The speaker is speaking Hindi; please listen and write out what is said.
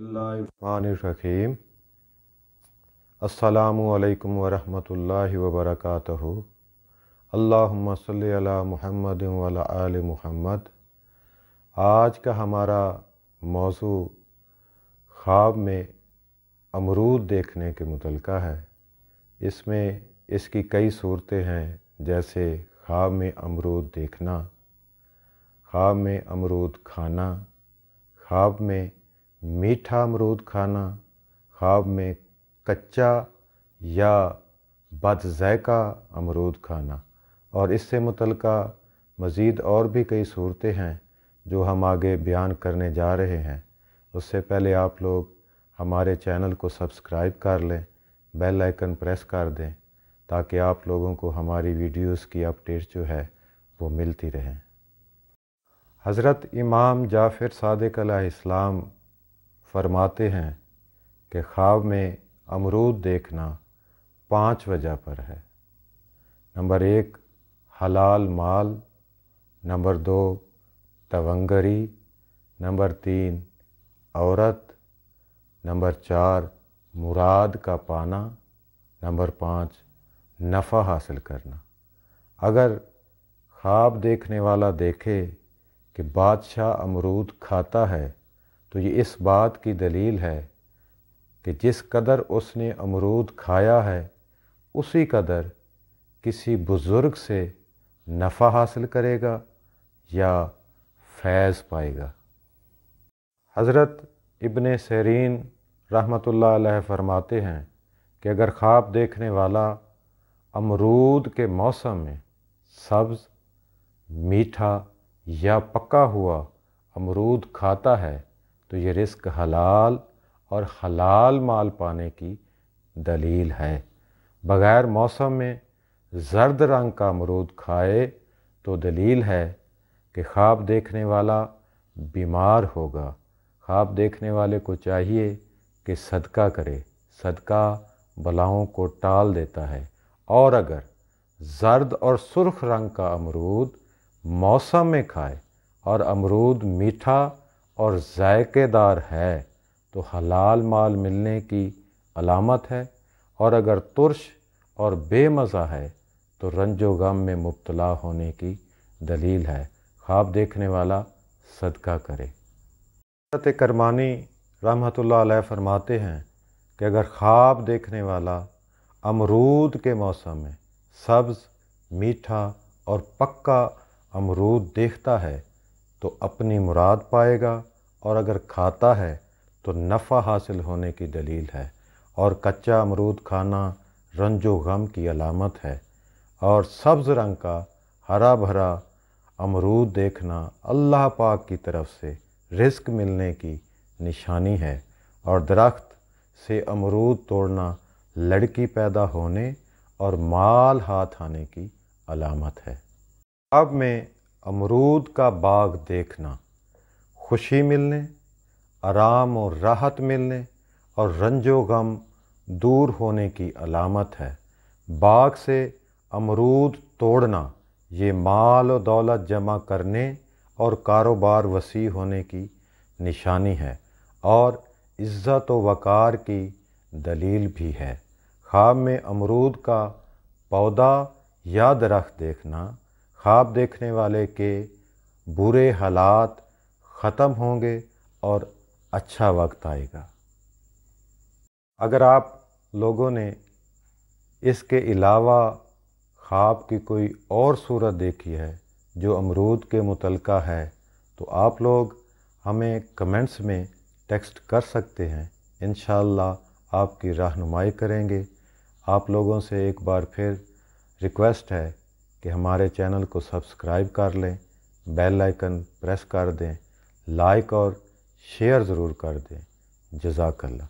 रहीम अल्लाम वरहमल वबरक अल्लासल महमद आल महमद आज का हमारा मौजू ख्वाब में अमरूद देखने के मुतलका है इसमें इसकी कई सूरतें हैं जैसे ख्वाब में अमरूद देखना ख्वाब में अमरूद खाना ख्वाब में मीठा अमरूद खाना ख्वाब में कच्चा या बदज़ैक़ा अमरूद खाना और इससे मुतलक मज़ीद और भी कई सूरतें हैं जो हम आगे बयान करने जा रहे हैं उससे पहले आप लोग हमारे चैनल को सब्सक्राइब कर लें बेल आइकन प्रेस कर दें ताकि आप लोगों को हमारी वीडियोस की अपडेट जो है वो मिलती रहें हज़रत इमाम जाफ़िर सादिक इस्लाम फरमाते हैं कि ख्वाब में अमरूद देखना पांच वजह पर है नंबर एक हलाल माल नंबर दो तवंगरी नंबर तीन औरत नंबर चार मुराद का पाना नंबर पाँच नफ़ा हासिल करना अगर ख्वाब देखने वाला देखे कि बादशाह अमरूद खाता है तो ये इस बात की दलील है कि जिस कदर उसने अमरूद खाया है उसी कदर किसी बुज़ुर्ग से नफ़ा हासिल करेगा या फैज़ पाएगा हज़रत इबन सरीन रहमतुल्लाह अलैह फरमाते हैं कि अगर ख्वाब देखने वाला अमरूद के मौसम में सब्ज़ मीठा या पका हुआ अमरूद खाता है तो ये रिस्क हलाल और हलाल माल पाने की दलील है बग़ैर मौसम में जर्द रंग का अमरूद खाए तो दलील है कि ख्वाब देखने वाला बीमार होगा ख्वाब देखने वाले को चाहिए कि सदका करे सदका बलाओं को टाल देता है और अगर जर्द और सुर्ख रंग का अमरूद मौसम में खाए और अमरूद मीठा और जायकेदार है तो हलाल माल मिलने की अलामत है और अगर तुरश और बेमज़ा है तो रंजो गम में मुबतला होने की दलील है ख्वाब देखने वाला सदका करे हजरत करमानी रहमत ला फरमाते हैं कि अगर ख्वाब देखने वाला अमरूद के मौसम में सब्ज़ मीठा और पक्का अमरूद देखता है तो अपनी मुराद पाएगा और अगर खाता है तो नफ़ा हासिल होने की दलील है और कच्चा अमरूद खाना रंजो गम की अलामत है और सब्ज़ रंग का हरा भरा अमरूद देखना अल्लाह पाक की तरफ से रिस्क मिलने की निशानी है और दरख्त से अमरूद तोड़ना लड़की पैदा होने और माल हाथ आने की अलामत है अब मैं अमरूद का बाग देखना खुशी मिलने आराम और राहत मिलने और रंजो गम दूर होने की अलामत है बाग से अमरूद तोड़ना ये माल और दौलत जमा करने और कारोबार वसी होने की निशानी है और इज़्ज़त वक़ार की दलील भी है ख़्वाब में अमरूद का पौधा या दरख्त देखना ख्वाब देखने वाले के बुरे हालात ख़त्म होंगे और अच्छा वक्त आएगा अगर आप लोगों ने इसके अलावा ख्वाब की कोई और सूरत देखी है जो अमरूद के मुतलका है तो आप लोग हमें कमेंट्स में टेक्स्ट कर सकते हैं इन आपकी रहनुमाई करेंगे आप लोगों से एक बार फिर रिक्वेस्ट है कि हमारे चैनल को सब्सक्राइब कर लें बेल आइकन प्रेस कर दें लाइक और शेयर ज़रूर कर दें जजाकल्ला